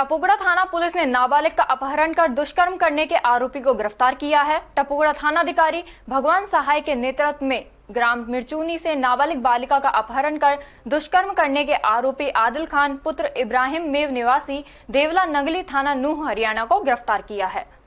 टपुगड़ा थाना पुलिस ने नाबालिग का अपहरण कर दुष्कर्म करने के आरोपी को गिरफ्तार किया है टपुगड़ा थाना अधिकारी भगवान सहाय के नेतृत्व में ग्राम मिर्चूनी से नाबालिग बालिका का अपहरण कर दुष्कर्म करने के आरोपी आदिल खान पुत्र इब्राहिम मेव निवासी देवला नगली थाना नूह हरियाणा को गिरफ्तार किया है